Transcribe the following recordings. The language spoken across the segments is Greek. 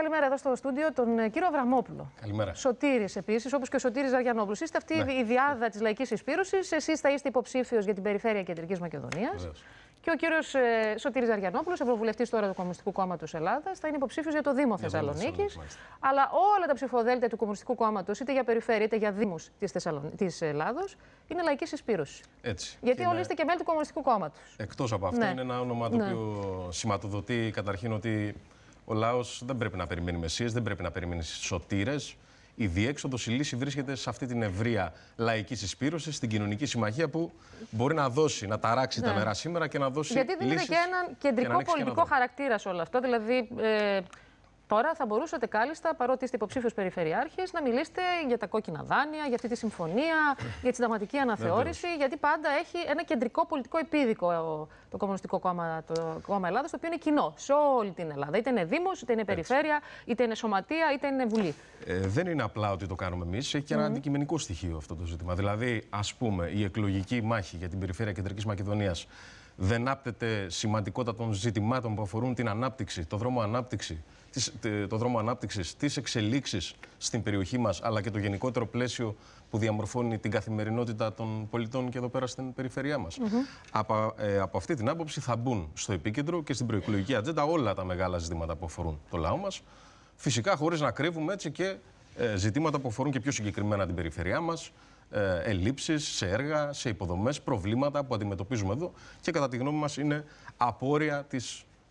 καλημέρα εδώ στο στούντιο τον ε, κύριο Αβραμόπουλο. Καλημέρα. Σωτήρης επίσης, όπως και ο Σωτήρης Ζαριανόπουλο. Είστε αυτή ναι. η διάδα της λαϊκής εισπήρωσης. Εσείς θα είστε υποψήφιος για την περιφέρεια Κεντρικής Μακεδονίας. Και ο κύριος ε, Σωτήρης Αριανόπουλος, ευρωβουλευτής τώρα του Κομμουνιστικού Κόμματος Ελλάδας, θα είναι υποψήφιος για το Δήμο Θεσσαλονίκη. Αλλά όλα τα ψηφοδέλτια του Κομμουνιστικού Κόμματος, είτε για περιφέρεια είτε για Δήμους της Θεσσαλον... Ελλάδος, είναι λαϊκής εισπήρωσης. Έτσι. Γιατί όλοι είστε και μέλη του Κομμουνιστικού Κόμματος. Εκτός από αυτό, ναι. είναι ένα όνομα το ναι. οποίο σηματοδοτεί καταρχήν ότι ο λαός δεν πρέπει να περιμένει μεσίες, δεν πρέπει να περιμένει σωτήρες. Η διέξοδος, η λύση βρίσκεται σε αυτή την ευρεία λαϊκή συσπήρωση, στην κοινωνική συμμαχία που μπορεί να δώσει, να ταράξει τα νερά ναι. σήμερα και να δώσει. Γιατί δίνεται και έναν κεντρικό πολιτικό χαρακτήρα σε όλο αυτό. Δηλαδή, ε, Τώρα θα μπορούσατε κάλλιστα, παρότι είστε υποψήφιος Περιφερειάρχης, να μιλήσετε για τα κόκκινα δάνεια, για αυτή τη συμφωνία, για τη συνταγματική αναθεώρηση, γιατί πάντα έχει ένα κεντρικό πολιτικό επίδικο το Κομμουνιστικό Κόμμα, κόμμα Ελλάδα, το οποίο είναι κοινό σε όλη την Ελλάδα. Είτε είναι Δήμος, είτε είναι Περιφέρεια, είτε είναι Σωματεία, είτε είναι Βουλή. Ε, δεν είναι απλά ότι το κάνουμε εμείς. Έχει και ένα mm -hmm. αντικειμενικό στοιχείο αυτό το ζήτημα. Δηλαδή, ας πούμε, η εκλογική μάχη για την Περιφέρεια Κεντρικής Μακεδονίας δεν άπτεται σημαντικότητα των ζητημάτων που αφορούν την ανάπτυξη, το δρόμο ανάπτυξη το δρόμο ανάπτυξης, τις εξελίξεις στην περιοχή μας, αλλά και το γενικότερο πλαίσιο που διαμορφώνει την καθημερινότητα των πολιτών και εδώ πέρα στην περιφερειά μας. Mm mm-hmm. ε, από, αυτή την άποψη θα μπουν στο επίκεντρο και στην προεκλογική ατζέντα όλα τα μεγάλα ζητήματα που αφορούν το λαό μας. Φυσικά, χωρίς να κρύβουμε έτσι και ε, ζητήματα που αφορούν και πιο συγκεκριμένα την περιφερειά μας, ε, ελλείψεις σε έργα, σε υποδομές, προβλήματα που αντιμετωπίζουμε εδώ και κατά τη γνώμη μας είναι απόρρια της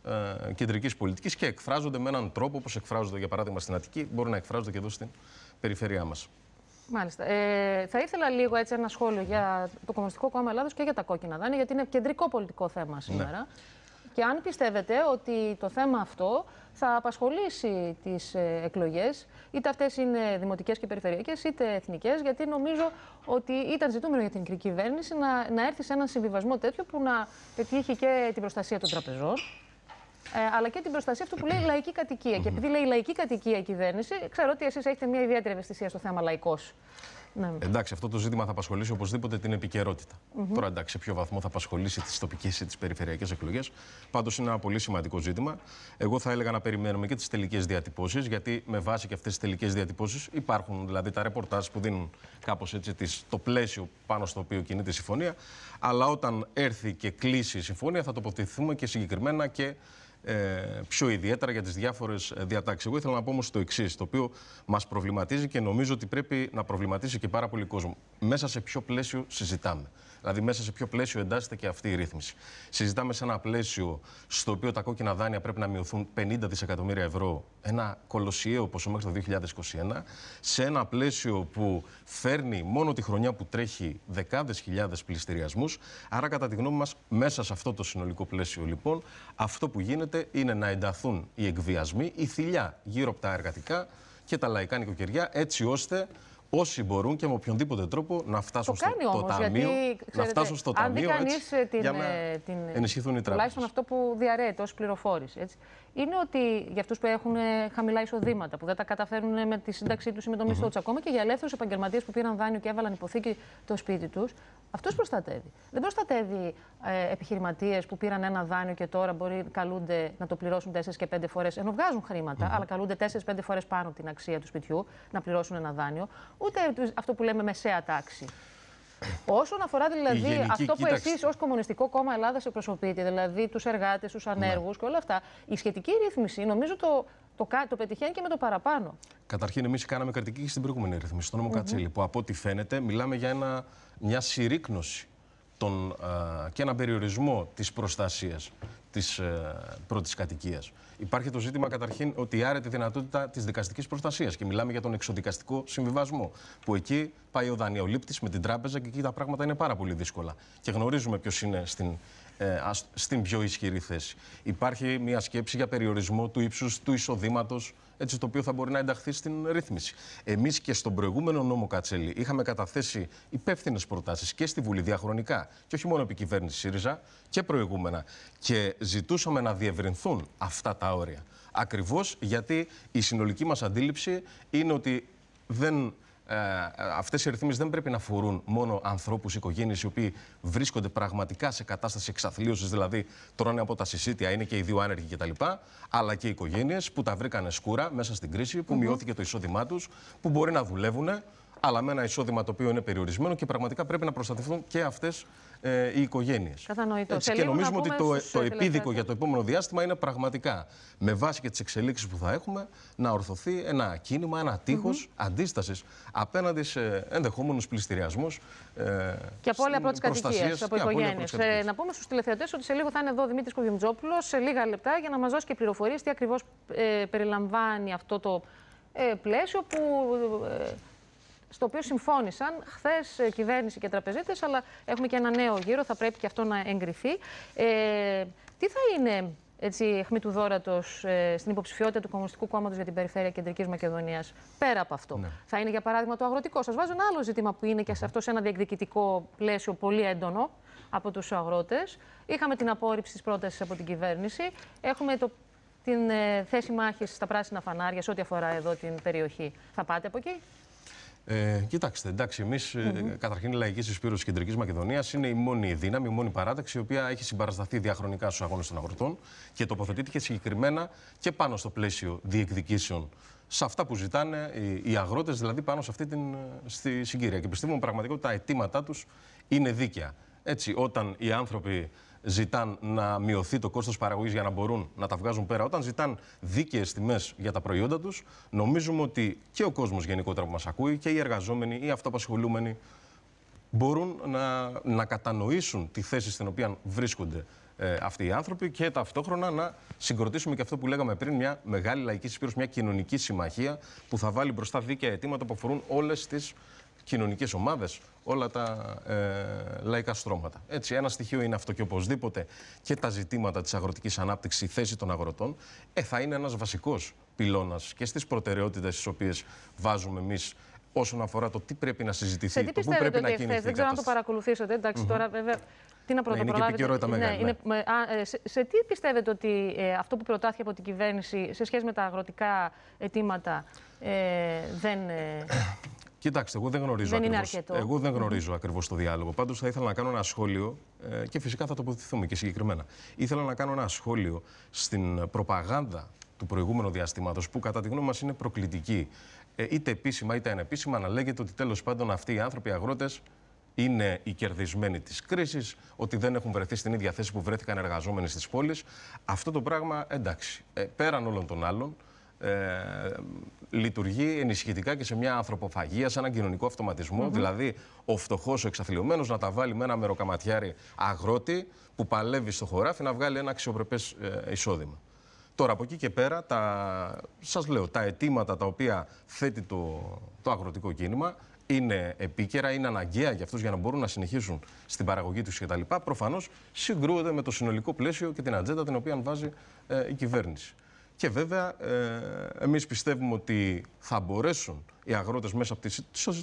ε, κεντρικής πολιτικής και εκφράζονται με έναν τρόπο όπως εκφράζονται για παράδειγμα στην Αττική, μπορεί να εκφράζονται και εδώ στην περιφέρειά μας. Μάλιστα. Ε, θα ήθελα λίγο έτσι ένα σχόλιο για το Κομμουνιστικό Κόμμα Ελλάδος και για τα κόκκινα δάνεια, γιατί είναι κεντρικό πολιτικό θέμα ναι. σήμερα. Και αν πιστεύετε ότι το θέμα αυτό θα απασχολήσει τις ε, εκλογές, είτε αυτές είναι δημοτικές και περιφερειακές, είτε εθνικές, γιατί νομίζω ότι ήταν ζητούμενο για την κυβέρνηση να, να έρθει σε έναν συμβιβασμό τέτοιο που να πετύχει και την προστασία των τραπεζών, ε, αλλά και την προστασία αυτού που λέει λαϊκή κατοικία. Και επειδή λέει λαϊκή κατοικία η κυβέρνηση, ξέρω ότι εσείς έχετε μια ιδιαίτερη ευαισθησία στο θέμα λαϊκός. Ναι. Εντάξει, αυτό το ζήτημα θα απασχολήσει οπωσδήποτε την επικαιρότητα. Mm -hmm. Τώρα, εντάξει, σε ποιο βαθμό θα απασχολήσει τις τοπικές ή τις περιφερειακές εκλογές. Πάντως, είναι ένα πολύ σημαντικό ζήτημα. Εγώ θα έλεγα να περιμένουμε και τις τελικές διατυπώσεις, γιατί με βάση και αυτές τις τελικές διατυπώσεις υπάρχουν δηλαδή τα ρεπορτάζ που δίνουν κάπως έτσι τις, το πλαίσιο πάνω στο οποίο κινείται η συμφωνία. Αλλά όταν έρθει και κλείσει η συμφωνία, θα τοποθετηθούμε και συγκεκριμένα και ε, πιο ιδιαίτερα για τις διάφορες διατάξεις. Εγώ ήθελα να πω όμως το εξής, το οποίο μας προβληματίζει και νομίζω ότι πρέπει να προβληματίσει και πάρα πολύ κόσμο. Μέσα σε ποιο πλαίσιο συζητάμε. Δηλαδή, μέσα σε ποιο πλαίσιο εντάσσεται και αυτή η ρύθμιση. Συζητάμε σε ένα πλαίσιο στο οποίο τα κόκκινα δάνεια πρέπει να μειωθούν 50 δισεκατομμύρια ευρώ, ένα κολοσιαίο ποσό μέχρι το 2021. Σε ένα πλαίσιο που φέρνει μόνο τη χρονιά που τρέχει δεκάδες χιλιάδες πληστηριασμούς. Άρα, κατά τη γνώμη μας, μέσα σε αυτό το συνολικό πλαίσιο, λοιπόν, αυτό που γίνεται γίνεται είναι να ενταθούν οι εκβιασμοί, η θηλιά γύρω από τα εργατικά και τα λαϊκά νοικοκυριά, έτσι ώστε όσοι μπορούν και με οποιονδήποτε τρόπο να φτάσουν το στο ταμείο. Γιατί, ξέρετε, να φτάσουν στο αν ταμείο. Αν κανεί ε, την. Ε, την ενισχυθούν οι τράπεζες. Τουλάχιστον αυτό που διαρρέεται ω πληροφόρηση είναι ότι για αυτούς που έχουν ε, χαμηλά εισοδήματα, που δεν τα καταφέρνουν ε, με τη σύνταξή τους ή με το μισθό τους, ακόμα και για ελεύθερους επαγγελματίες που πήραν δάνειο και έβαλαν υποθήκη το σπίτι τους, αυτού προστατεύει. Δεν προστατεύει ε, επιχειρηματίες που πήραν ένα δάνειο και τώρα μπορεί καλούνται να το πληρώσουν τέσσερις και πεντε φορές, ενώ βγάζουν χρήματα, αλλά καλούνται τέσσερις-πέντε φορές πάνω την αξία του σπιτιού να πληρώσουν ένα δάνειο, ούτε αυτό που λέμε μεσαία τάξη. Όσον αφορά δηλαδή αυτό που εσείς ως Κομμουνιστικό Κόμμα Ελλάδας εκπροσωπείτε, δηλαδή τους εργάτες, τους ανέργους ναι. και όλα αυτά, η σχετική ρύθμιση νομίζω το, το, το πετυχαίνει και με το παραπάνω. Καταρχήν, εμείς κάναμε κριτική στην προηγούμενη ρύθμιση, στον νόμο mm που από ό,τι φαίνεται μιλάμε για ένα, μια συρρήκνωση τον, και ένα περιορισμό της προστασίας της ε, πρώτης κατοικίας. Υπάρχει το ζήτημα καταρχήν ότι άρεται η δυνατότητα της δικαστικής προστασίας και μιλάμε για τον εξοδικαστικό συμβιβασμό. Που εκεί πάει ο δανειολήπτης με την τράπεζα και εκεί τα πράγματα είναι πάρα πολύ δύσκολα. Και γνωρίζουμε ποιος είναι στην, ε, στην πιο ισχυρή θέση. Υπάρχει μια σκέψη για περιορισμό του ύψους του εισοδήματος έτσι το οποίο θα μπορεί να ενταχθεί στην ρύθμιση. Εμείς και στον προηγούμενο νόμο Κατσέλη είχαμε καταθέσει υπεύθυνες προτάσεις και στη Βουλή διαχρονικά, και όχι μόνο επί κυβέρνηση ΣΥΡΙΖΑ και προηγούμενα. Και ζητούσαμε να διευρυνθούν αυτά τα όρια. Ακριβώς γιατί η συνολική μας αντίληψη είναι ότι δεν ε, αυτές οι ρυθμίσεις δεν πρέπει να αφορούν μόνο ανθρώπους, οικογένειες οι οποίοι βρίσκονται πραγματικά σε κατάσταση εξαθλίωσης, δηλαδή τρώνε από τα συσίτια, είναι και οι δύο άνεργοι κτλ. Αλλά και οι οικογένειες που τα βρήκανε σκούρα μέσα στην κρίση, που mm μειώθηκε το εισόδημά τους, που μπορεί να δουλεύουν, αλλά με ένα εισόδημα το οποίο είναι περιορισμένο και πραγματικά πρέπει να προστατευτούν και αυτές ε, οι οικογένειες. Κατανοητό. Έτσι, και νομίζουμε ότι το, επίδικο για το επόμενο διάστημα είναι πραγματικά με βάση και τις εξελίξεις που θα έχουμε να ορθωθεί ένα κίνημα, ένα τείχος mm αντίστασης απέναντι σε ενδεχόμενους πληστηριασμούς. Ε, και από όλα κατοικία, από οικογένειε. Ε, να πούμε στους τηλεθεατές ότι σε λίγο θα είναι εδώ Δημήτρη Κογιουμτζόπουλο σε λίγα λεπτά για να μας δώσει και πληροφορίες τι ακριβώς ε, περιλαμβάνει αυτό το ε, πλαίσιο που στο οποίο συμφώνησαν χθες ε, κυβέρνηση και τραπεζίτες, αλλά έχουμε και ένα νέο γύρο, θα πρέπει και αυτό να εγκριθεί. Ε, τι θα είναι έτσι, αιχμή του δόρατο ε, στην υποψηφιότητα του Κομμουνιστικού Κόμματος για την Περιφέρεια Κεντρικής Μακεδονίας, πέρα από αυτό. Ναι. Θα είναι, για παράδειγμα, το αγροτικό. Σας βάζω ένα άλλο ζήτημα που είναι και αυτό σε ένα διεκδικητικό πλαίσιο πολύ έντονο από τους αγρότες. Είχαμε την απόρριψη της πρότασης από την κυβέρνηση. Έχουμε το την ε, θέση μάχης στα πράσινα φανάρια σε ό,τι αφορά εδώ την περιοχή. Θα πάτε από εκεί. Ε, κοιτάξτε, εντάξει, εμείς mm ε, -hmm. καταρχήν η λαϊκή συσπήρωση της Κεντρικής Μακεδονίας είναι η μόνη δύναμη, η μόνη παράταξη η οποία έχει συμπαρασταθεί διαχρονικά στους αγώνες των αγροτών και τοποθετήθηκε συγκεκριμένα και πάνω στο πλαίσιο διεκδικήσεων σε αυτά που ζητάνε οι, οι αγρότες, δηλαδή πάνω σε αυτή την ε, στη συγκύρια. Και πιστεύουμε πραγματικά ότι τα αιτήματά τους είναι δίκαια. Έτσι, όταν οι άνθρωποι ζητάν να μειωθεί το κόστος παραγωγής για να μπορούν να τα βγάζουν πέρα, όταν ζητάν δίκαιες τιμές για τα προϊόντα τους, νομίζουμε ότι και ο κόσμος γενικότερα που μας ακούει και οι εργαζόμενοι ή αυτοπασχολούμενοι μπορούν να, να κατανοήσουν τη θέση στην οποία βρίσκονται ε, αυτοί οι άνθρωποι και ταυτόχρονα να συγκροτήσουμε και αυτό που λέγαμε πριν, μια μεγάλη λαϊκή συσπήρωση, μια κοινωνική συμμαχία που θα βάλει μπροστά δίκαια αιτήματα που αφορούν όλες τις κοινωνικές ομάδες, όλα τα ε, λαϊκά στρώματα. Έτσι, ένα στοιχείο είναι αυτό και οπωσδήποτε και τα ζητήματα της αγροτικής ανάπτυξης, η θέση των αγροτών, ε, θα είναι ένας βασικός πυλώνας και στις προτεραιότητες τις οποίες βάζουμε εμείς όσον αφορά το τι πρέπει να συζητηθεί, το πού πρέπει να κινηθεί. Δεν ξέρω αν το παρακολουθήσατε. Εντάξει, τώρα βέβαια. Τι να ναι, είναι και ναι, μεγάλη. Είναι, α, σε, τι πιστεύετε ότι ε, αυτό που προτάθηκε από την κυβέρνηση σε σχέση με τα αγροτικά αιτήματα ε, δεν. Ε, Κοιτάξτε, εγώ δεν γνωρίζω δεν ακριβώς, είναι εγώ δεν γνωρίζω ακριβώς το διάλογο. Πάντως θα ήθελα να κάνω ένα σχόλιο ε, και φυσικά θα τοποθετηθούμε και συγκεκριμένα. Ήθελα να κάνω ένα σχόλιο στην προπαγάνδα του προηγούμενου διαστήματος που κατά τη γνώμη μας είναι προκλητική. Ε, είτε επίσημα είτε ανεπίσημα να λέγεται ότι τέλος πάντων αυτοί οι άνθρωποι αγρότε αγρότες είναι οι κερδισμένοι της κρίσης, ότι δεν έχουν βρεθεί στην ίδια θέση που βρέθηκαν εργαζόμενοι στις πόλεις. Αυτό το πράγμα εντάξει. Ε, πέραν όλων των άλλων, ε, λειτουργεί ενισχυτικά και σε μια ανθρωποφαγία, σε έναν κοινωνικό αυτοματισμό. Δηλαδή, ο φτωχός, ο εξαθλειωμένος να τα βάλει με ένα μεροκαματιάρι αγρότη που παλεύει στο χωράφι να βγάλει ένα αξιοπρεπές ε, εισόδημα. Τώρα από εκεί και πέρα, τα, σας λέω, τα αιτήματα τα οποία θέτει το, το αγροτικό κίνημα είναι επίκαιρα, είναι αναγκαία για αυτούς για να μπορούν να συνεχίσουν στην παραγωγή τους κτλ. Προφανώς συγκρούονται με το συνολικό πλαίσιο και την ατζέντα την οποία βάζει ε, η κυβέρνηση. Και βέβαια, ε, εμείς πιστεύουμε ότι θα μπορέσουν οι αγρότες μέσα από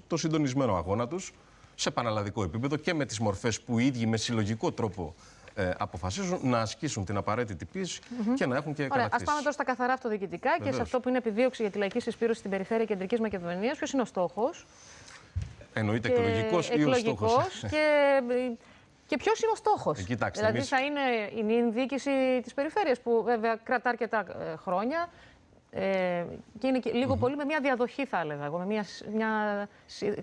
το συντονισμένο αγώνα τους, σε πανελλαδικό επίπεδο και με τις μορφές που οι ίδιοι με συλλογικό τρόπο ε, αποφασίζουν να ασκήσουν την απαραίτητη πίεση και να έχουν και Ωραία, Ας πάμε τώρα στα καθαρά αυτοδιοικητικά και σε αυτό που είναι επιδίωξη για τη λαϊκή συσπήρωση στην περιφέρεια Κεντρικής Μακεδονίας. Ποιος είναι ο στόχος. Εννοείται εκλογικός ή ο στόχος. Και ε, και ποιος είναι ο στόχος. Ε, δηλαδή, εμείς... θα είναι η νυν διοίκηση της περιφέρειας που βέβαια κρατά αρκετά ε, χρόνια. Ε, και είναι λίγο πολύ με μια διαδοχή, θα έλεγα εγώ, με μια, μια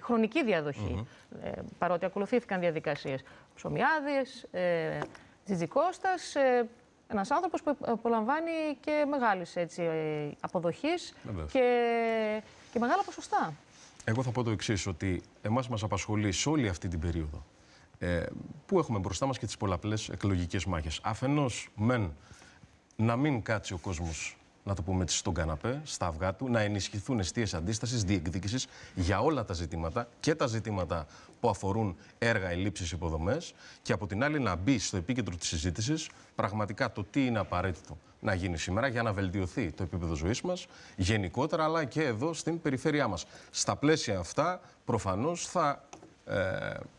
χρονική διαδοχή. Ε, παρότι ακολουθήθηκαν διαδικασίες. Ψωμιάδης, ε, Τζιτζικώστα. Ε, ένας άνθρωπος που απολαμβάνει και μεγάλης αποδοχή και, και μεγάλα ποσοστά. Εγώ θα πω το εξής, ότι εμάς μας απασχολεί σε όλη αυτή την περίοδο ε, που έχουμε μπροστά μας και τις πολλαπλές εκλογικές μάχες. Αφενός, μεν, να μην κάτσει ο κόσμος να το πούμε έτσι, στον καναπέ, στα αυγά του, να ενισχυθούν αιστείες αντίστασης, διεκδίκησης για όλα τα ζητήματα και τα ζητήματα που αφορούν έργα, ελλείψεις, υποδομές. Και από την άλλη, να μπει στο επίκεντρο της συζήτησης πραγματικά το τι είναι απαραίτητο να γίνει σήμερα για να βελτιωθεί το επίπεδο ζωής μας, γενικότερα, αλλά και εδώ στην περιφέρειά μας. Στα πλαίσια αυτά, προφανώς θα ε,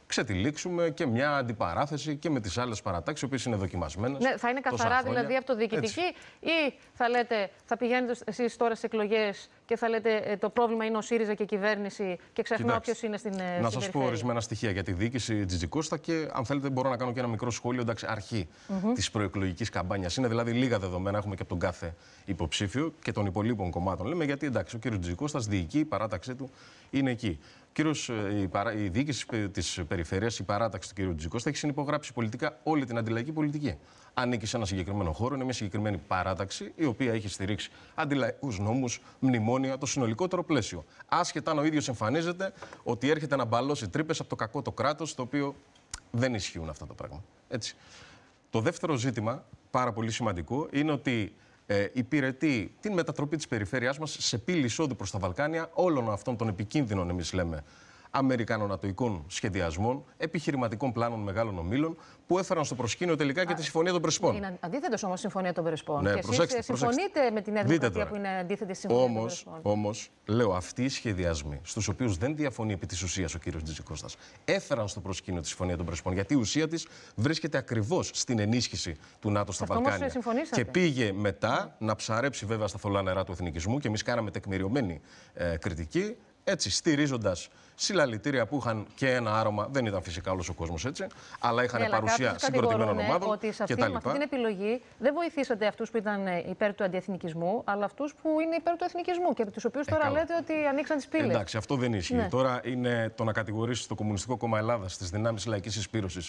ξετυλίξουμε και μια αντιπαράθεση και με τις άλλες παρατάξεις, οι οποίες είναι δοκιμασμένες. Ναι, θα είναι καθαρά δηλαδή από το διοικητική, ή θα λέτε, θα πηγαίνετε εσείς τώρα σε εκλογές και θα λέτε ε, το πρόβλημα είναι ο ΣΥΡΙΖΑ και η κυβέρνηση και ξεχνάω ποιος είναι στην. Ε, να σας πω ορισμένα στοιχεία για τη διοίκηση Τζιτζικώστα και αν θέλετε μπορώ να κάνω και ένα μικρό σχόλιο, εντάξει, αρχή mm -hmm. της προεκλογικής καμπάνιας. Είναι δηλαδή λίγα δεδομένα, έχουμε και από τον κάθε υποψήφιο και των υπολείπων κομμάτων. Λέμε γιατί εντάξει, ο κύριος Τζιτζικώστας διοικεί, η παράταξή του είναι εκεί. Κύριος, ε, η, παρα... η διοίκηση ε, της περιφέρειας, η παράταξη του κ. Τζικώστα έχει συνυπογράψει πολιτικά όλη την αντιλαϊκή πολιτική. Ανήκει σε ένα συγκεκριμένο χώρο, είναι μια συγκεκριμένη παράταξη, η οποία έχει στηρίξει αντιλαϊκούς νόμους, μνημόνια, το συνολικότερο πλαίσιο. Άσχετα αν ο ίδιος εμφανίζεται ότι έρχεται να μπαλώσει τρύπες από το κακό το κράτος, το οποίο δεν ισχύουν αυτά τα πράγματα. Έτσι. Το δεύτερο ζήτημα, πάρα πολύ σημαντικό, είναι ότι ε, υπηρετεί την μετατροπή της περιφέρειάς μας σε πύλη εισόδου προς τα Βαλκάνια όλων αυτών των επικίνδυνων, εμείς λέμε, Αμερικανονατοϊκών σχεδιασμών, επιχειρηματικών πλάνων μεγάλων ομίλων που έφεραν στο προσκήνιο τελικά και τη Συμφωνία των Πρεσπών. Είναι αντίθετος όμως η Συμφωνία των Πρεσπών. Ναι, και προσέξτε, συμφωνείτε με την Νέα που είναι αντίθετη Συμφωνία όμως, των Πρεσπών. Όμως, λέω, αυτοί οι σχεδιασμοί, στους οποίους δεν διαφωνεί επί της ουσίας ο κ. Τζιζικώστας, έφεραν στο προσκήνιο τη Συμφωνία των Πρεσπών. Γιατί η ουσία της βρίσκεται ακριβώς στην ενίσχυση του ΝΑΤΟ στα Βαλκάνια. Και πήγε μετά να ψαρέψει βέβαια στα θολά νερά του εθνικισμού και εμείς κάναμε τεκμηριωμένη ε, κριτική έτσι στηρίζοντας συλλαλητήρια που είχαν και ένα άρωμα. Δεν ήταν φυσικά όλος ο κόσμος έτσι, αλλά είχαν ναι, παρουσία συγκροτημένων ε, ομάδων. Ότι σε αυτή, και αυτή την επιλογή δεν βοηθήσατε αυτούς που ήταν ε, υπέρ του αντιεθνικισμού, αλλά αυτούς που είναι υπέρ του εθνικισμού και τους οποίους ε, τώρα λέτε ότι ανοίξαν τις πύλες. Εντάξει, αυτό δεν ισχύει. Ναι. Τώρα είναι το να κατηγορήσεις το Κομμουνιστικό Κόμμα Ελλάδας, στις δυνάμεις λαϊκής εισπήρωσης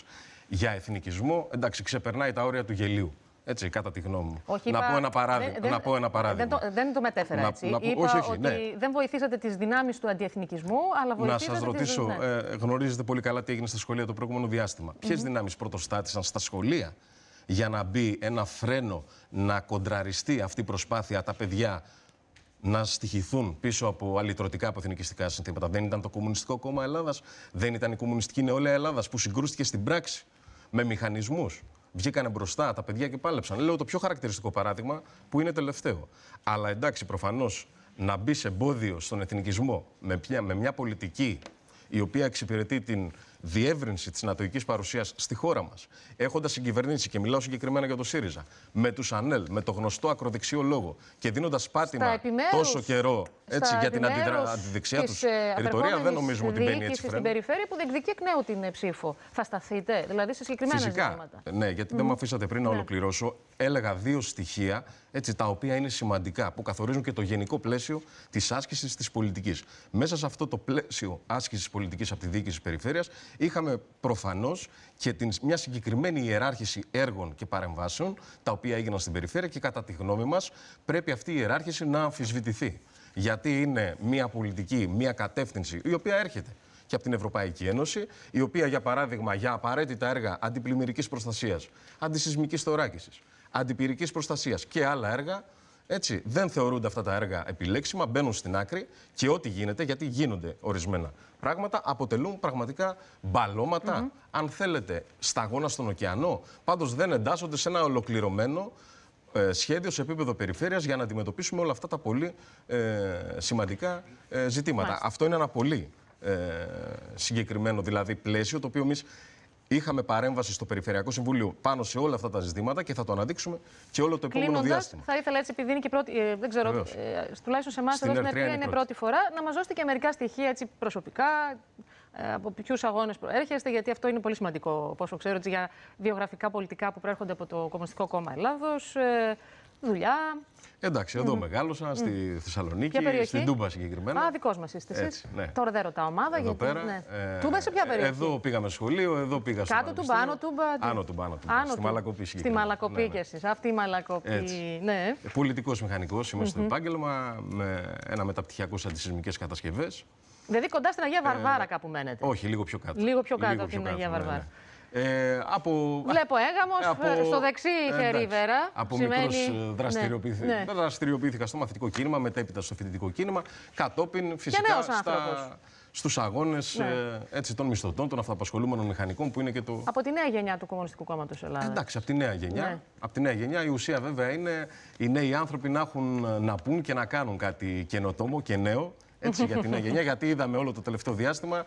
για εθνικισμό. Εντάξει, ξεπερνάει τα όρια του γελίου. Έτσι, κατά τη γνώμη μου. Όχι, να, είπα... πω ένα παράδειγμα, δεν, να πω ένα παράδειγμα. Δεν το, δεν το μετέφερα να, έτσι. Να, είπα όχι, όχι, ότι ναι. δεν βοηθήσατε τις δυνάμεις του αντιεθνικισμού, αλλά βοηθήσατε. Να σα ρωτήσω, τις ε, γνωρίζετε πολύ καλά τι έγινε στα σχολεία το προηγούμενο διάστημα. Mm -hmm. Ποιες δυνάμεις πρωτοστάτησαν στα σχολεία για να μπει ένα φρένο να κοντραριστεί αυτή η προσπάθεια τα παιδιά να στοιχηθούν πίσω από αλυτρωτικά αποθηνικιστικά συνθήματα. Δεν ήταν το Κομμουνιστικό Κόμμα Ελλάδας, δεν ήταν η Κομμουνιστική Νεολαία Ελλάδας που συγκρούστηκε στην πράξη με μηχανισμούς βγήκανε μπροστά τα παιδιά και πάλεψαν. Λέω το πιο χαρακτηριστικό παράδειγμα που είναι τελευταίο. Αλλά εντάξει, προφανώς να μπει εμπόδιο στον εθνικισμό με, μια με μια πολιτική η οποία εξυπηρετεί την διεύρυνση της νατοική παρουσίας στη χώρα μας, έχοντας συγκυβερνήσει, και μιλάω συγκεκριμένα για το ΣΥΡΙΖΑ, με τους ΑΝΕΛ, με το γνωστό ακροδεξιό λόγο και δίνοντας πάτημα τόσο καιρό έτσι, για την αντιδρα... αντιδεξιά του ρητορία, δεν νομίζουμε ότι μπαίνει έτσι Στην περιφέρεια που διεκδικεί εκ νέου την ψήφο. Θα σταθείτε, δηλαδή σε συγκεκριμένα Φυσικά, ζητήματα. Ναι, γιατί mm. δεν με αφήσατε πριν να ναι. ολοκληρώσω. Έλεγα δύο στοιχεία έτσι, τα οποία είναι σημαντικά, που καθορίζουν και το γενικό πλαίσιο της άσκησης της πολιτικής. Μέσα σε αυτό το πλαίσιο άσκησης πολιτικής από τη διοίκηση της περιφέρειας Είχαμε προφανώς και την, μια συγκεκριμένη ιεράρχηση έργων και παρεμβάσεων, τα οποία έγιναν στην περιφέρεια και κατά τη γνώμη μας πρέπει αυτή η ιεράρχηση να αμφισβητηθεί. Γιατί είναι μια πολιτική, μια κατεύθυνση η οποία έρχεται και από την Ευρωπαϊκή Ένωση, η οποία, για παράδειγμα, για απαραίτητα έργα αντιπλημμυρικής προστασίας, αντισυσμικής θωράκισης, αντιπυρικής προστασίας και άλλα έργα, έτσι, δεν θεωρούνται αυτά τα έργα επιλέξιμα, μπαίνουν στην άκρη και ό,τι γίνεται, γιατί γίνονται ορισμένα πράγματα, αποτελούν πραγματικά μπαλώματα, αν θέλετε, σταγόνα στον ωκεανό. πάντως δεν εντάσσονται σε ένα ολοκληρωμένο ε, σχέδιο σε επίπεδο περιφέρειας για να αντιμετωπίσουμε όλα αυτά τα πολύ ε, σημαντικά ε, ζητήματα. Αυτό είναι ένα πολύ ε, συγκεκριμένο δηλαδή πλαίσιο, το οποίο εμείς Είχαμε παρέμβαση στο Περιφερειακό Συμβούλιο πάνω σε όλα αυτά τα ζητήματα και θα το αναδείξουμε και όλο το επόμενο διάστημα. Θα ήθελα έτσι, επειδή είναι και πρώτη. Ε, δεν ξέρω, ε, τουλάχιστον σε εμάς εδώ στην Ερτρία είναι πρώτη φορά, να μας δώσετε και μερικά στοιχεία έτσι, προσωπικά, ε, από ποιους αγώνες προέρχεστε, γιατί αυτό είναι πολύ σημαντικό, όπω ξέρω, έτσι, για βιογραφικά πολιτικά που προέρχονται από το Κομμουνιστικό Κόμμα Ελλάδος. Ε, δουλειά. Εντάξει, εδώ mm. μεγάλωσα, mm. στη Θεσσαλονίκη, στην Τούμπα συγκεκριμένα. Α, δικός μας είστε εσείς. Ναι. Τώρα δεν ρωτάω ομάδα. Εδώ γιατί, πέρα. Ναι. Ε, τούμπα σε ποια ε, περιοχή. Εδώ πήγαμε σχολείο, εδώ πήγα Κάτω στο. Κάτω του άνω τούμπα. Άνω του πάνω στη Μαλακοπή Στη Μαλακοπή ναι, και ναι. εσείς. Αυτή η Μαλακοπή. Έτσι. Ναι. Ε, Πολιτικός μηχανικός, είμαστε στο επάγγελμα, με ένα μεταπτυχιακό σε αντισυσμικέ κατασκευές. Δηλαδή κοντά στην Αγία ε, Βαρβάρα κάπου μένετε. Όχι, λίγο πιο κάτω. Λίγο πιο κάτω από την Αγία ναι, Βαρβάρα. Ναι. Ε, από... Βλέπω έγαμος στο δεξί χέρι, βέρα. Από σημαίνει... μικρό ε, ναι, ναι. δραστηριοποιήθη... Ναι. δραστηριοποιήθηκα στο μαθητικό κίνημα, μετέπειτα στο φοιτητικό κίνημα, κατόπιν φυσικά. στα... στους αγώνες ναι. ε, των μισθωτών, των αυτοαπασχολούμενων μηχανικών που είναι και το. Από τη νέα γενιά του Κομμουνιστικού Κόμματος Ελλάδας. Ε, εντάξει, από τη νέα γενιά. Από τη νέα γενιά η ουσία βέβαια είναι οι νέοι άνθρωποι να έχουν ε, να πούν και να κάνουν κάτι καινοτόμο και νέο. Έτσι για τη νέα γενιά, γιατί είδαμε όλο το τελευταίο διάστημα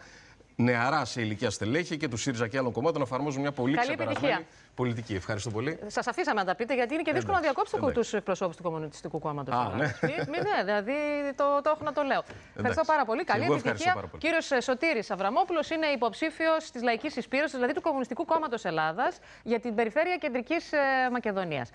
νεαρά σε ηλικία στελέχη και τους ΣΥΡΙΖΑ και άλλων κομμάτων να εφαρμόζουν μια πολύ Καλή ξεπερασμένη πολιτική. Ευχαριστώ πολύ. Σας αφήσαμε να τα πείτε, γιατί είναι και ε, δύσκολο να διακόψετε του προσώπου του Κομμουνιστικού Κόμματος. Ναι. Μην, ναι, δηλαδή το, το έχω να το λέω. Ευχαριστώ πάρα πολύ. Καλή επιτυχία. Κύριος ε, Σωτήρης Αβραμόπουλος είναι υποψήφιος της Λαϊκής Ισπήρωσης, δηλαδή του Κομμουνιστικού Κόμματος Ελλάδας, για την περιφέρεια Κεντρικής ε, Μακεδονίας.